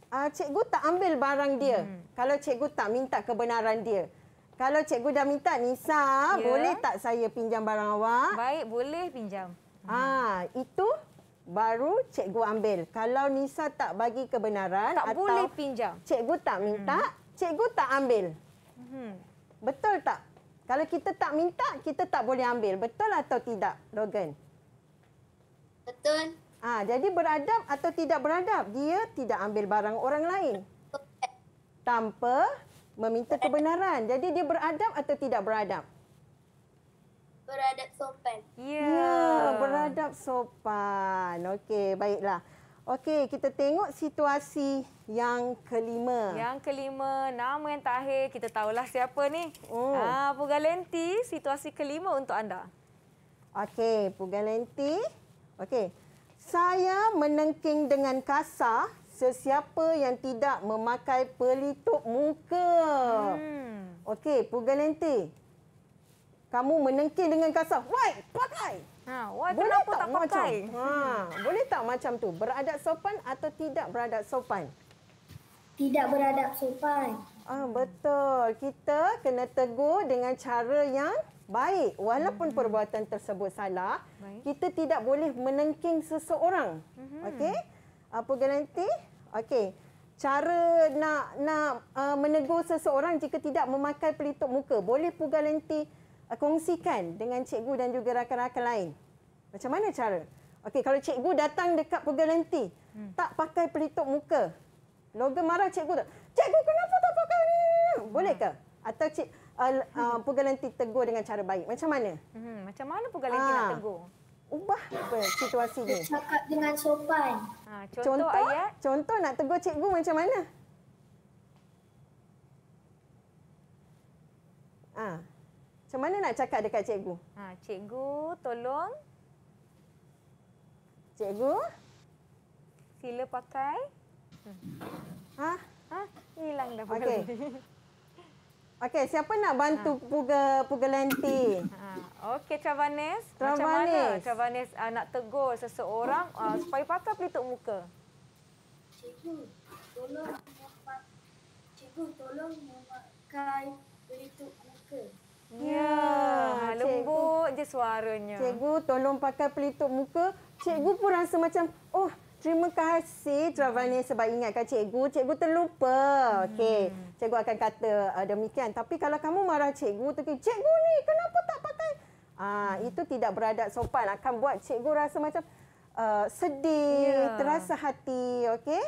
uh, cikgu tak ambil barang dia. Mm -hmm. Kalau cikgu tak minta kebenaran dia. Kalau cikgu dah minta Nisa, yeah. boleh tak saya pinjam barang awak? Baik, boleh pinjam. Ah, mm -hmm. itu baru cikgu ambil. Kalau Nisa tak bagi kebenaran tak atau boleh pinjam. Cikgu tak minta, mm -hmm. cikgu tak ambil. Mm -hmm. Betul tak? Kalau kita tak minta, kita tak boleh ambil. Betul atau tidak, Logan? Betul. Ah, ha, Jadi beradab atau tidak beradab, dia tidak ambil barang orang lain. Tanpa meminta kebenaran. Jadi dia beradab atau tidak beradab? Beradab sopan. Ya, yeah. beradab sopan. Okey, baiklah. Okey, kita tengok situasi yang kelima. Yang kelima, nama yang terakhir. Kita tahulah siapa ni. Oh. Ah, ha, Pugalenti, situasi kelima untuk anda. Okey, Pugalenti. Okey. Saya menengking dengan kasar sesiapa yang tidak memakai pelitup muka. Hmm. Okey, Pugalenti. Kamu menengking dengan kasar. Wai, pakai! Ha, boleh tak, tak macam? Ha, boleh tak macam tu? Beradab sopan atau tidak beradab sopan? Tidak beradab sopan. Ah betul. Kita kena tegur dengan cara yang baik. Walaupun hmm. perbuatan tersebut salah, baik. kita tidak boleh menengking seseorang. Hmm. Okey? Apa garanti? Okey. Cara nak nak uh, menegur seseorang jika tidak memakai pelitup muka, boleh pugalenti lenti kongsikan dengan cikgu dan juga rakan-rakan lain. Macam mana cara? Okey, kalau cikgu datang dekat pergelenti, hmm. tak pakai pelitup muka. logo marah cikgu tak? Cikgu kenapa tak pakai ni? Boleh ke? Atau cik (laughs) uh, uh, pergelenti tegur dengan cara baik. Macam mana? Hmm, macam mana pergelenti ha. Ah. nak tegur? Ubah apa situasi ni? Cakap dengan sopan. Ha, contoh, contoh ayat. Contoh nak tegur cikgu macam mana? Ah. Ha. Macam mana nak cakap dekat cikgu? Ha, cikgu, tolong. Cikgu? Sila pakai. Ha? Ha? Hilang dah pakai. (laughs) Okey, siapa nak bantu ha. puga puga lenti? Ha. Okey, Travanes. Macam mana Travanes uh, ah, nak tegur seseorang uh, supaya pakai pelitup muka? Cikgu, tolong Cikgu, tolong memakai Ya, ah, lembut je suaranya. Cikgu tolong pakai pelitup muka. Cikgu pun rasa macam, oh terima kasih Travani sebab ingatkan cikgu. Cikgu terlupa. Hmm. okay. cikgu akan kata uh, demikian. Tapi kalau kamu marah cikgu, tapi cikgu ni kenapa tak pakai? Ah, hmm. Itu tidak beradab sopan. Akan buat cikgu rasa macam uh, sedih, yeah. terasa hati. okay.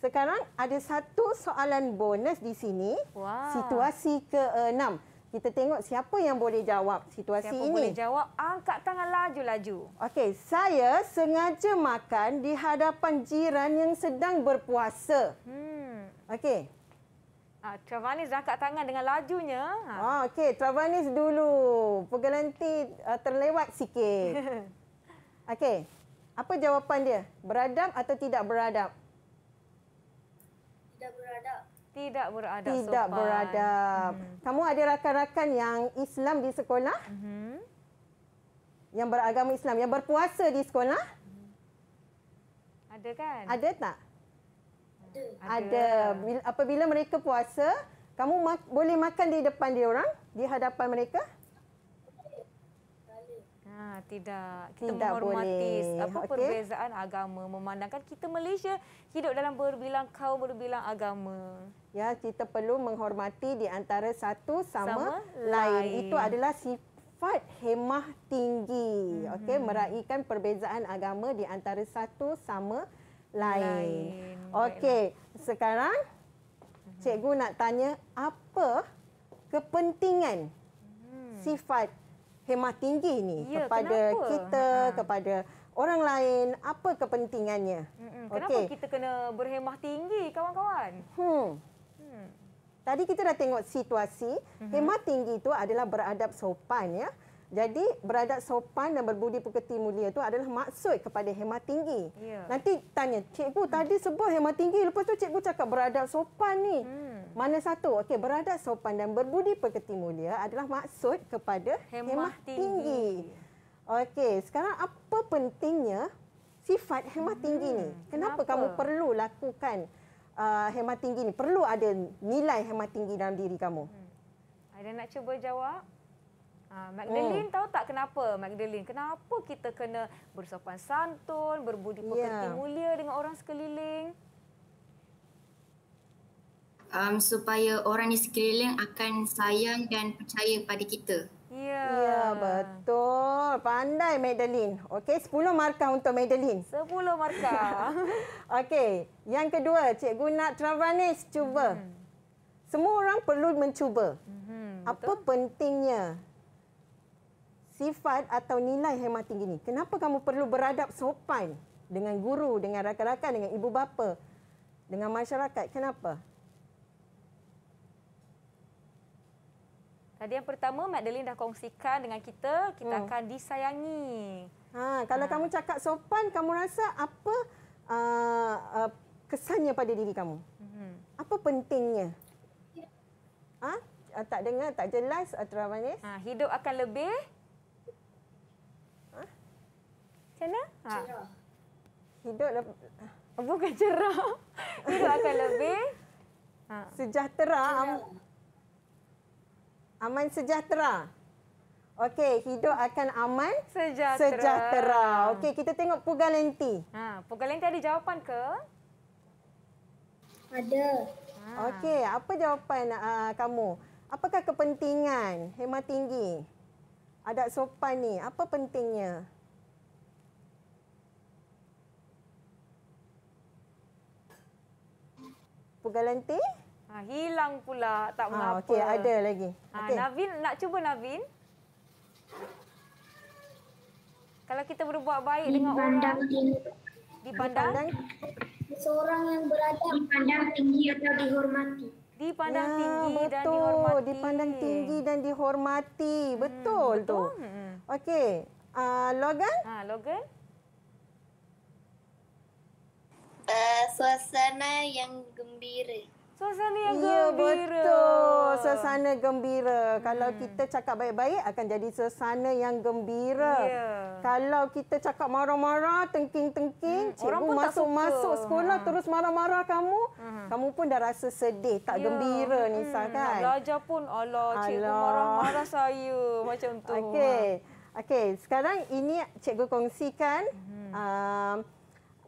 Sekarang ada satu soalan bonus di sini. Wow. Situasi keenam. Uh, kita tengok siapa yang boleh jawab situasi siapa ini. Siapa boleh jawab, angkat tangan laju-laju. Okey, saya sengaja makan di hadapan jiran yang sedang berpuasa. Hmm. Okey. Ah, Travanis dah angkat tangan dengan lajunya. Ha. Ah, Okey, Travanis dulu. Pegelenti uh, ah, terlewat sikit. (laughs) Okey, apa jawapan dia? Beradab atau tidak beradab? tidak beradab tidak sopan. beradab hmm. kamu ada rakan-rakan yang Islam di sekolah hmm. yang beragama Islam yang berpuasa di sekolah hmm. ada kan ada tak ada. ada apabila mereka puasa kamu mak- boleh makan di depan dia orang di hadapan mereka Ah, tidak. Kita tidak menghormati boleh. apa okay. perbezaan agama. Memandangkan kita Malaysia hidup dalam berbilang kaum berbilang agama. Ya, kita perlu menghormati di antara satu sama, sama lain. lain. Itu adalah sifat hemah tinggi. Mm-hmm. Okey, meraihkan perbezaan agama di antara satu sama lain. lain. Okey, sekarang mhm. cikgu nak tanya apa kepentingan hmm sifat hemat tinggi ni ya, kepada kenapa? kita ha. ha. kepada orang lain apa kepentingannya kenapa okay. kita kena berhemah tinggi kawan-kawan hmm. hmm tadi kita dah tengok situasi hmm. hemat tinggi itu adalah beradab sopan ya jadi beradab sopan dan berbudi pekerti mulia itu adalah maksud kepada hemat tinggi. Ya. Nanti tanya, cikgu tadi sebut hemat tinggi lepas tu cikgu cakap beradab sopan ni. Hmm. Mana satu? Okey, beradab sopan dan berbudi pekerti mulia adalah maksud kepada hemah, hemah tinggi. tinggi. Okey, sekarang apa pentingnya sifat hemah hmm. tinggi ni? Hmm, kenapa, Kenapa kamu perlu lakukan uh, hemah tinggi ni? Perlu ada nilai hemah tinggi dalam diri kamu? Hmm. Ada nak cuba jawab? Ah, Magdalene hmm. tahu tak kenapa Magdalene kenapa kita kena bersopan santun berbudi pekerti yeah. mulia dengan orang sekeliling um, supaya orang di sekeliling akan sayang dan percaya pada kita. Ya. ya, betul. Pandai Madeline. Okey, 10 markah untuk Madeline. 10 markah. (laughs) Okey, yang kedua, Cikgu nak Travanis cuba. Hmm. Semua orang perlu mencuba. Hmm, Apa pentingnya sifat atau nilai hemat tinggi ini? Kenapa kamu perlu beradab sopan dengan guru, dengan rakan-rakan, dengan ibu bapa, dengan masyarakat? Kenapa? Tadi yang pertama Madeline dah kongsikan dengan kita kita hmm. akan disayangi. Ha kalau ha. kamu cakap sopan kamu rasa apa uh, uh, kesannya pada diri kamu? Hmm. Apa pentingnya? Ha ah, tak dengar tak jelas Atra Ha hidup akan lebih Ha? Cina? Ha. Hidup lebih... bukan cerah. (laughs) hidup akan lebih ha. sejahtera. Cina aman sejahtera. Okey, hidup akan aman sejahtera. sejahtera. Okey, kita tengok Pugalenti. Ha, Pugalenti ada jawapan ke? Ada. Ha. Okey, apa jawapan uh, kamu? Apakah kepentingan hemat tinggi? Adat sopan ni, apa pentingnya? Pugalenti? Pugalenti? Ha, hilang pula tak ah, mengapa. Ha, okey ada lagi. Ha, ah, okay. Navin nak cuba Navin. Kalau kita berbuat baik dengan orang dipandang di seorang yang berada dipandang tinggi atau dihormati. Dipandang ya, tinggi betul. dan dihormati. Dipandang tinggi dan dihormati. Betul hmm, betul. Hmm. Okey. Uh, Logan? Ha, Logan. Uh, suasana yang gembira. Suasana yang ya, gembira. Betul. Suasana gembira. Hmm. Kalau kita cakap baik-baik akan jadi suasana yang gembira. Yeah. Kalau kita cakap marah-marah, tengking-tengking, hmm. cikgu masuk-masuk sekolah hmm. terus marah-marah kamu, hmm. kamu pun dah rasa sedih, tak yeah. gembira hmm. ni sah kan? Nak belajar pun Allah, cikgu marah-marah saya macam tu. Okey. Okey, sekarang ini cikgu kongsikan hmm. Um,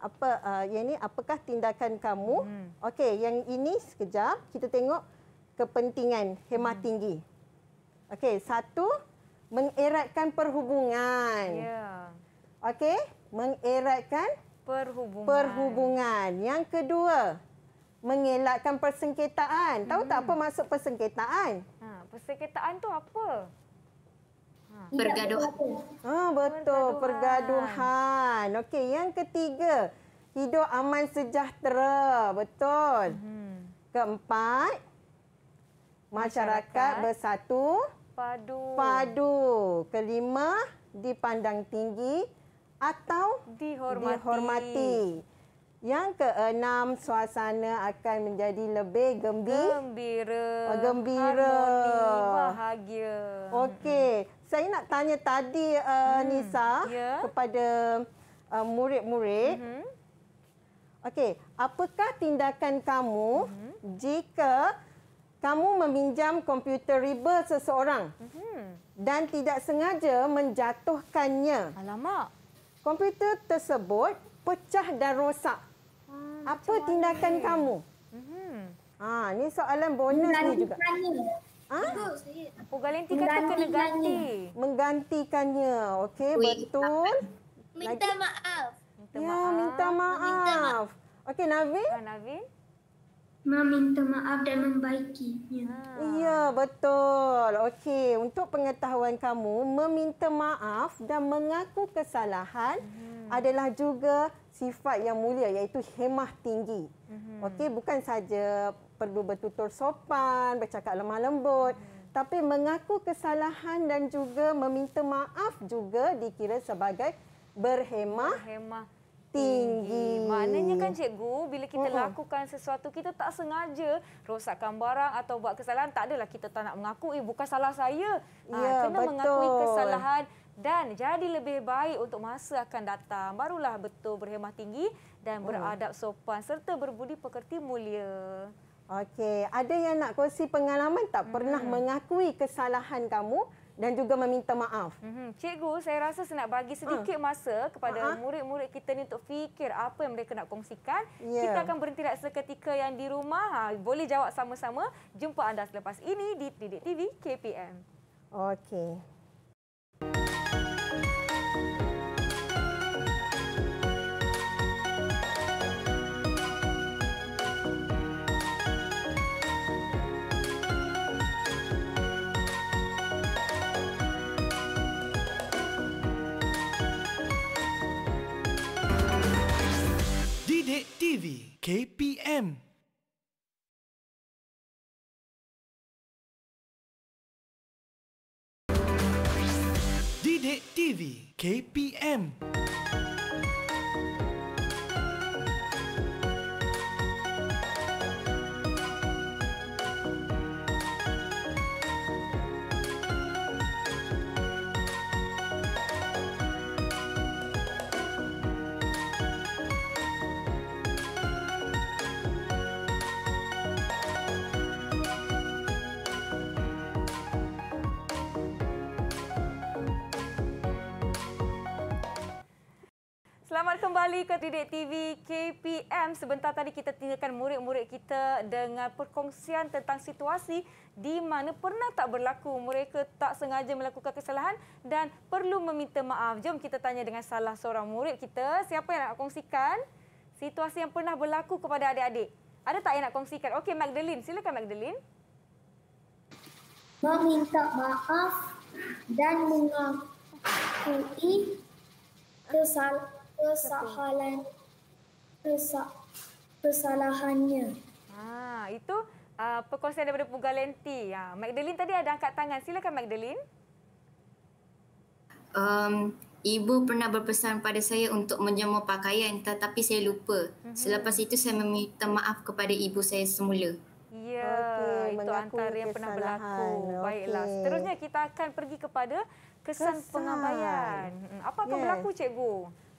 apa uh, yang ini apakah tindakan kamu hmm. okey yang ini sekejap kita tengok kepentingan hemah hmm. tinggi okey satu mengeratkan perhubungan ya yeah. okey mengeratkan perhubungan perhubungan yang kedua mengelakkan persengketaan tahu tak hmm. apa maksud persengketaan ha persengketaan tu apa Hmm. Pergaduhan. Oh, betul, pergaduhan. pergaduhan. Okey, yang ketiga, hidup aman sejahtera. Betul. Hmm. Keempat, masyarakat, masyarakat bersatu. Padu. Padu. Kelima, dipandang tinggi atau dihormati. dihormati. Yang keenam, suasana akan menjadi lebih gembira. Gembira. Oh, gembira. Harmoni, bahagia. Okey. Hmm saya nak tanya tadi uh, hmm. Nisa yeah. kepada uh, murid-murid. Mm-hmm. Okey, apakah tindakan kamu mm-hmm. jika kamu meminjam komputer riba seseorang mm-hmm. dan tidak sengaja menjatuhkannya? Alamak. Komputer tersebut pecah dan rosak. Ah, Apa tindakan ini? kamu? Mm-hmm. Ah, ni soalan bonus ni juga. Tanya. Ah? Oh, Galenti kata kena ganti. Menggantikannya. Okey, betul. Minta Lagi? maaf. Ya, minta maaf. Okey, Navin. Ah, Navin. Meminta maaf dan membaikinya. Ah. Ya, betul. Okey, untuk pengetahuan kamu, meminta maaf dan mengaku kesalahan hmm. adalah juga sifat yang mulia iaitu hemah tinggi. Mm-hmm. Okey, bukan saja perlu bertutur sopan, bercakap lemah lembut, mm-hmm. tapi mengaku kesalahan dan juga meminta maaf juga dikira sebagai berhemah, berhemah tinggi. Maknanya kan cikgu, bila kita uh-huh. lakukan sesuatu kita tak sengaja rosakkan barang atau buat kesalahan, tak adalah kita tak nak mengakui bukan salah saya. Ha, ya, ha, kena betul. mengakui kesalahan dan jadi lebih baik untuk masa akan datang. Barulah betul berhemah tinggi dan hmm. beradab sopan serta berbudi pekerti mulia. Okey, ada yang nak kongsi pengalaman tak pernah hmm. mengakui kesalahan kamu dan juga meminta maaf? Hmm. Cikgu, saya rasa saya nak bagi sedikit uh. masa kepada uh-huh. murid-murid kita ni untuk fikir apa yang mereka nak kongsikan. Yeah. Kita akan berhenti tak seketika yang di rumah. Ha, boleh jawab sama-sama. Jumpa anda selepas ini di Didik TV KPM. Okey. KPM. Didik TV KPM. Selamat kembali ke Tidik TV KPM. Sebentar tadi kita tinggalkan murid-murid kita dengan perkongsian tentang situasi di mana pernah tak berlaku mereka tak sengaja melakukan kesalahan dan perlu meminta maaf. Jom kita tanya dengan salah seorang murid kita. Siapa yang nak kongsikan situasi yang pernah berlaku kepada adik-adik? Ada tak yang nak kongsikan? Okey, Magdalene. Silakan, Magdalene. Meminta maaf dan mengakui kesalahan kesalahan kesalahannya. Ha, itu uh, perkongsian daripada Pugalenti. Ha, Magdalene tadi ada angkat tangan. Silakan Magdalene. Um, ibu pernah berpesan pada saya untuk menjemur pakaian tetapi saya lupa. Mhm. Selepas itu saya meminta maaf kepada ibu saya semula. Ya, okay, itu antara yang pernah berlaku. Baiklah, okay. seterusnya kita akan pergi kepada kesan, kesan. pengabaian. Hmm, apa akan yes. berlaku, Cikgu?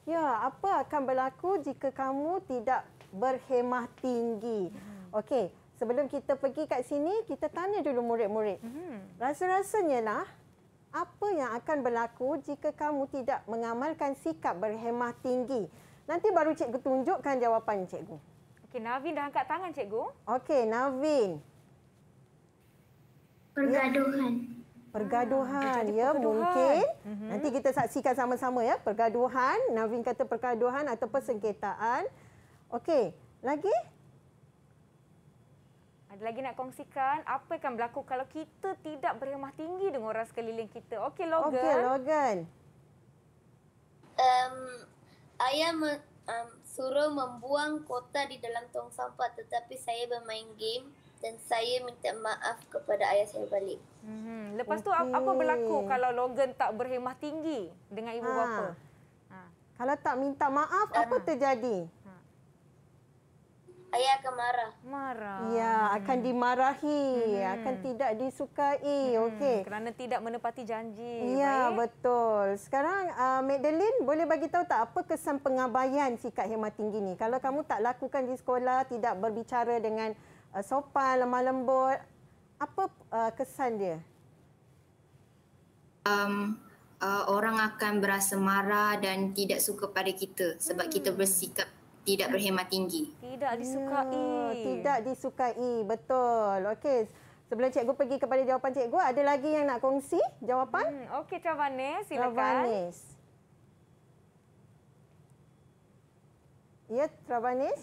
Ya, apa akan berlaku jika kamu tidak berhemah tinggi? Hmm. Okey, sebelum kita pergi kat sini, kita tanya dulu murid-murid. Hmm. Rasa-rasanya lah, apa yang akan berlaku jika kamu tidak mengamalkan sikap berhemah tinggi? Nanti baru cikgu tunjukkan jawapan cikgu. Okey, Navin dah angkat tangan cikgu. Okey, Navin. Pergaduhan pergaduhan ya pergaduhan. mungkin mm-hmm. nanti kita saksikan sama-sama ya pergaduhan Navin kata pergaduhan atau persengketaan okey lagi ada lagi nak kongsikan apa yang akan berlaku kalau kita tidak berhemah tinggi dengan orang sekeliling kita okey logan okey logan um ayah me, um, suruh membuang kota di dalam tong sampah tetapi saya bermain game dan saya minta maaf kepada ayah saya balik. hmm Lepas tu okay. apa berlaku kalau Logan tak berhemah tinggi dengan ibu ha. bapa? Ha. Kalau tak minta maaf ha. apa terjadi? Ha. Ayah akan marah. Marah. Ya, akan hmm. dimarahi, hmm akan tidak disukai. hmm Okey. Kerana tidak menepati janji. Ya, Baik. betul. Sekarang uh, Madeline boleh bagi tahu tak apa kesan pengabaian sikap hemah tinggi ini? Kalau kamu tak lakukan di sekolah, tidak berbicara dengan uh, sopan, lemah lembut. Apa uh, kesan dia? Um, uh, orang akan berasa marah dan tidak suka pada kita sebab hmm. kita bersikap tidak berhemat tinggi. Tidak disukai. Ya, tidak disukai, betul. Okey. Sebelum cikgu pergi kepada jawapan cikgu, ada lagi yang nak kongsi jawapan? Hmm, Okey, Cik Vanis. Silakan. Travanis. Ya, Travanis. Travanis.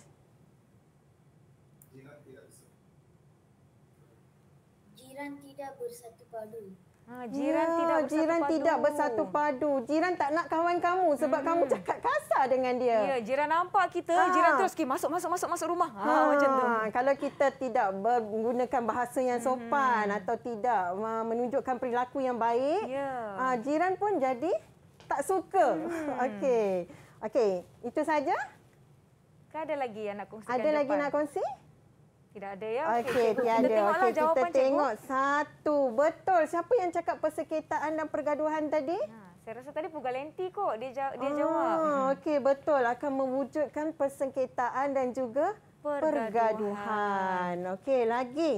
jiran tidak bersatu padu. Ha, jiran ya, tidak bersatu jiran padu. tidak bersatu padu. Jiran tak nak kawan kamu sebab hmm. kamu cakap kasar dengan dia. Ya, jiran nampak kita, ha. jiran terus ke masuk masuk masuk masuk rumah. Ha, ha. macam tu. Kalau kita tidak menggunakan bahasa yang hmm. sopan hmm. atau tidak menunjukkan perilaku yang baik, ya. ha, jiran pun jadi tak suka. Hmm. Okey. Okey, itu saja? ada lagi yang nak kongsi? Ada lagi depan? nak kongsi? Tidak ada ya. Okey, okay, tiada. Kita tengoklah okay, jawapan kita cikgu. tengok satu. Betul. Siapa yang cakap persekitaan dan pergaduhan tadi? Ha, saya rasa tadi Lenti kok dia jawab, ah, dia jawab. Okey, betul. Akan mewujudkan persengketaan dan juga pergaduhan. pergaduhan. Okey, lagi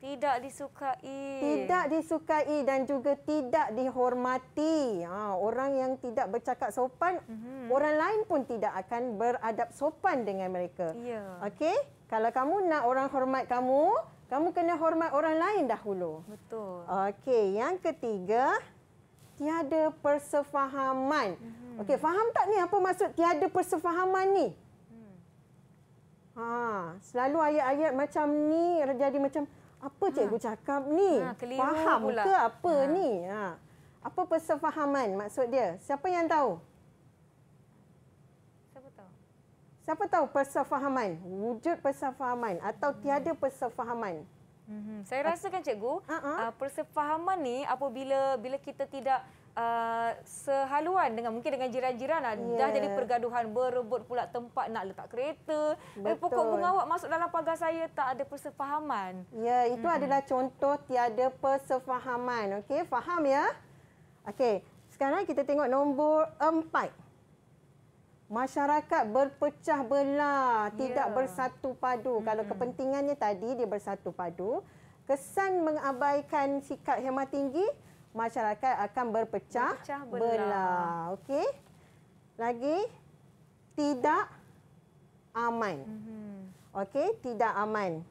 tidak disukai tidak disukai dan juga tidak dihormati ha, orang yang tidak bercakap sopan mm-hmm. orang lain pun tidak akan beradab sopan dengan mereka yeah. okey kalau kamu nak orang hormat kamu kamu kena hormat orang lain dahulu betul okey yang ketiga tiada persefahaman mm-hmm. okey faham tak ni apa maksud tiada persefahaman ni hmm. ha selalu ayat-ayat macam ni jadi macam apa ha. cikgu ha. cakap ni? Ha, Faham pula. ke apa ha. ni? Ha. Apa persefahaman maksud dia? Siapa yang tahu? Siapa tahu Siapa tahu persefahaman? Wujud persefahaman atau hmm. tiada persefahaman? Hmm, hmm. Saya rasakan, Cikgu, ha, ha. uh -huh. persefahaman ni apabila bila kita tidak Uh, sehaluan dengan mungkin dengan jiran-jiran yeah. dah jadi pergaduhan berebut pula tempat nak letak kereta eh, Betul. Eh, pokok bunga awak masuk dalam pagar saya tak ada persefahaman ya yeah, itu hmm. adalah contoh tiada persefahaman okey faham ya okey sekarang kita tengok nombor empat. Masyarakat berpecah belah, yeah. tidak ya. bersatu padu. Mm. Kalau kepentingannya tadi, dia bersatu padu. Kesan mengabaikan sikap hemat tinggi, masyarakat akan berpecah, berpecah belah. belah. Okey. Lagi tidak aman. Mhm. Okey, tidak aman.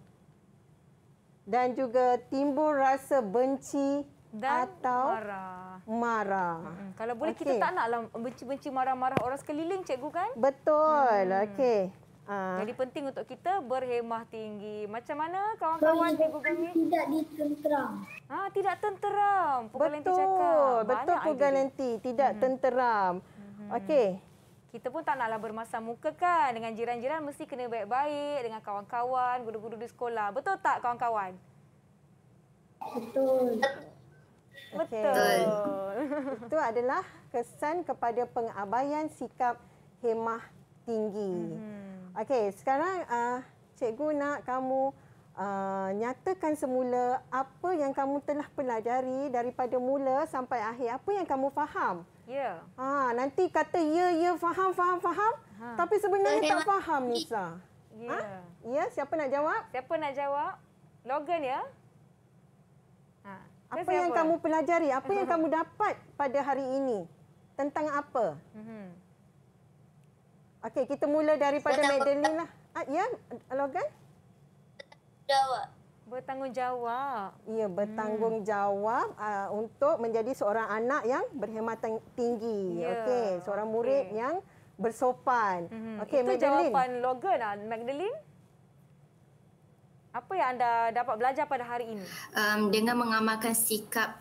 Dan juga timbul rasa benci dan atau marah. marah. Hmm. Kalau boleh okay. kita tak naklah benci-benci marah-marah orang sekeliling cikgu kan? Betul. Hmm. Okey. Uh. Ah. Jadi penting untuk kita berhemah tinggi. Macam mana kawan-kawan cikgu kami? Tidak ditenteram. Ah, tidak tenteram. Pugal Betul. Cakap. Betul Pugal Lenti. Tidak hmm. tenteram. Hmm. Okey. Kita pun tak naklah bermasam muka kan. Dengan jiran-jiran mesti kena baik-baik. Dengan kawan-kawan, guru-guru di sekolah. Betul tak kawan-kawan? Betul. Okay. Betul. Itu adalah kesan kepada pengabaian sikap hemah tinggi. Hmm. Hmm. Okey, sekarang uh, cikgu nak kamu uh, nyatakan semula apa yang kamu telah pelajari daripada mula sampai akhir. Apa yang kamu faham? Ya. Yeah. Ha, nanti kata ya, ya, faham, faham, faham. Ha. Tapi sebenarnya tak faham, Nisa. Ya. Yeah. Ha? Ya, siapa nak jawab? Siapa nak jawab? Logan, ya? Ha. Apa yang apa? kamu pelajari? Apa yang (laughs) kamu dapat pada hari ini? Tentang apa? Mm -hmm. Okey, kita mula daripada Madeline lah. Ah, ya, Logan? Jawab. Bertanggungjawab. Ya, hmm. bertanggungjawab hmm. uh, untuk menjadi seorang anak yang berhemat tinggi. Yeah. Okey, seorang murid okay. yang bersopan. Hmm. Okey, Madeline. Jawapan Logan lah, Madeline. Apa yang anda dapat belajar pada hari ini? Um, dengan mengamalkan sikap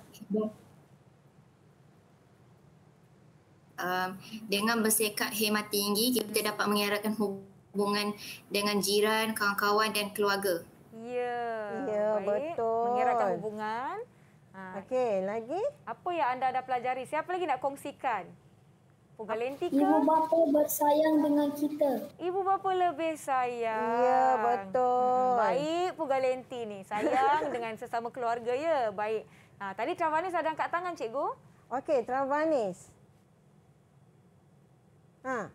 uh, dengan bersikap hemat tinggi kita dapat mengeratkan hubungan dengan jiran, kawan-kawan dan keluarga. Ya. Ya, betul. Mengeratkan hubungan. Ha. Okey, lagi? Apa yang anda dah pelajari? Siapa lagi nak kongsikan? Ibu bapa bersayang dengan kita. Ibu bapa lebih sayang. Ya, betul. Baik Pugalenti ni. Sayang (laughs) dengan sesama keluarga, ya. Baik. Ha, tadi Travanis ada angkat tangan, cikgu. Okey, Travanis. Ha.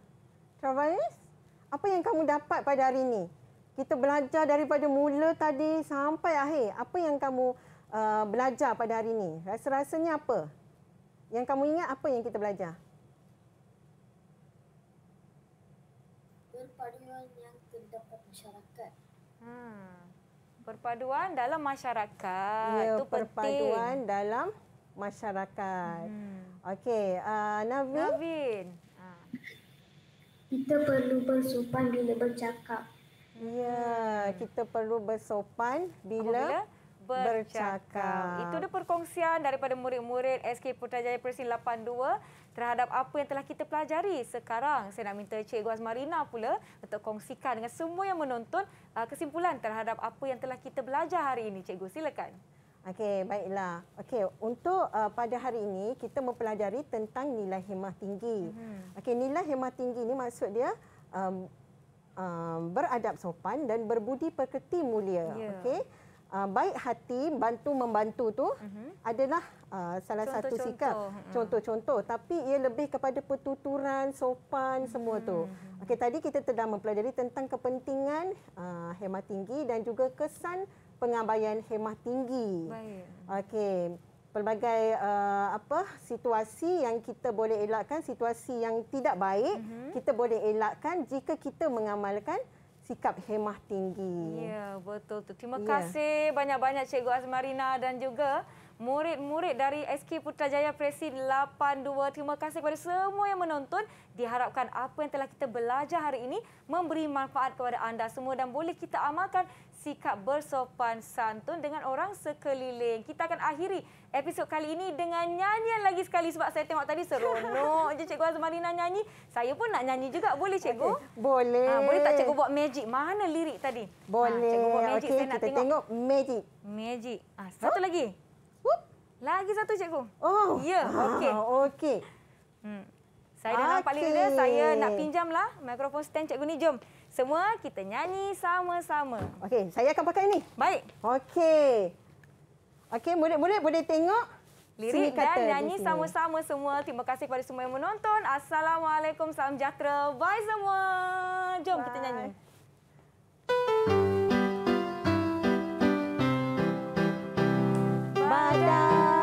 Travis, apa yang kamu dapat pada hari ini? Kita belajar daripada mula tadi sampai akhir. Apa yang kamu uh, belajar pada hari ini? Rasa-rasanya apa? Yang kamu ingat apa yang kita belajar? Perpaduan yang terdapat masyarakat. Hmm. Perpaduan dalam masyarakat. Ya, Itu perpaduan penting. dalam masyarakat. Hmm. Okey, uh, Navin. Navin. Kita perlu bersopan bila bercakap. Ya, kita perlu bersopan bila bercakap. bercakap. Itu dia perkongsian daripada murid-murid SK Putrajaya Persin 82 terhadap apa yang telah kita pelajari. Sekarang saya nak minta Cikgu Azmarina pula untuk kongsikan dengan semua yang menonton uh, kesimpulan terhadap apa yang telah kita belajar hari ini. Cikgu, silakan. Okey, baiklah. Okey, untuk uh, pada hari ini kita mempelajari tentang nilai hemah tinggi. hmm Okey, nilai hemah tinggi ini maksud dia um, um, beradab sopan dan berbudi pekerti mulia. Yeah. Okey. Uh, baik hati bantu membantu tu mm-hmm. adalah uh, salah contoh, satu sikap. Contoh-contoh, mm. tapi ia lebih kepada pertuturan sopan mm-hmm. semua tu. Mm-hmm. Okey, tadi kita telah mempelajari tentang kepentingan uh, hemah tinggi dan juga kesan pengabaian khemah tinggi. Okey. Pelbagai uh, apa situasi yang kita boleh elakkan, situasi yang tidak baik uh-huh. kita boleh elakkan jika kita mengamalkan sikap hemah tinggi. Ya, betul tu. Terima ya. kasih banyak-banyak Cikgu Azmarina dan juga murid-murid dari SK Putrajaya Presi 82. Terima kasih kepada semua yang menonton. Diharapkan apa yang telah kita belajar hari ini memberi manfaat kepada anda semua dan boleh kita amalkan sikap bersopan santun dengan orang sekeliling. Kita akan akhiri episod kali ini dengan nyanyian lagi sekali sebab saya tengok tadi seronok je Cikgu Azmarina nyanyi. Saya pun nak nyanyi juga. Boleh Cikgu? Okay. Boleh. Ha, boleh tak Cikgu buat magic? Mana lirik tadi? Ah, boleh. Ha, cikgu buat magic. Okay, saya nak kita tengok. tengok magic. Magic. Ha, satu huh? lagi. Whoop. Lagi satu Cikgu. Oh. Ya. Yeah. Okey. Okey. Hmm. Saya dah okay. nampak lirik dia. Saya nak pinjamlah mikrofon stand Cikgu ni. Jom. Semua kita nyanyi sama-sama. Okey, saya akan pakai ini. Baik. Okey. Okey, murid-murid boleh tengok lirik kata dan nyanyi sama-sama semua. Terima kasih kepada semua yang menonton. Assalamualaikum, salam sejahtera. Bye semua. Jom Bye. kita nyanyi. Badan.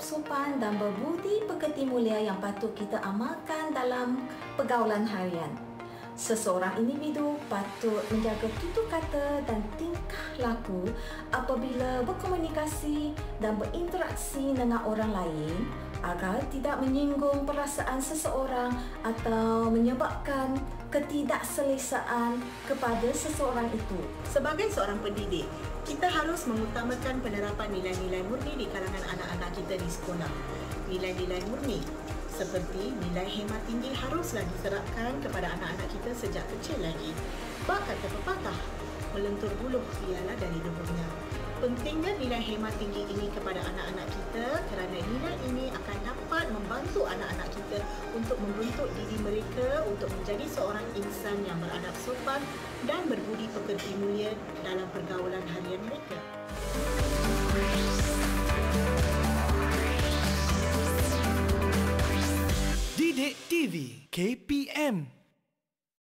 bersikap sopan dan berbudi pekerti mulia yang patut kita amalkan dalam pergaulan harian. Seseorang individu patut menjaga tutur kata dan tingkah laku apabila berkomunikasi dan berinteraksi dengan orang lain agar tidak menyinggung perasaan seseorang atau menyebabkan ketidakselesaan kepada seseorang itu. Sebagai seorang pendidik, kita harus mengutamakan penerapan nilai-nilai murni di kalangan anak-anak kita di sekolah. Nilai-nilai murni seperti nilai hemat tinggi haruslah diterapkan kepada anak-anak kita sejak kecil lagi. Bak kata pepatah, melentur buluh ialah dari lubangnya pentingnya nilai hemat tinggi ini kepada anak-anak kita kerana nilai ini akan dapat membantu anak-anak kita untuk membentuk diri mereka untuk menjadi seorang insan yang beradab sopan dan berbudi pekerti mulia dalam pergaulan harian mereka. Didik TV KPM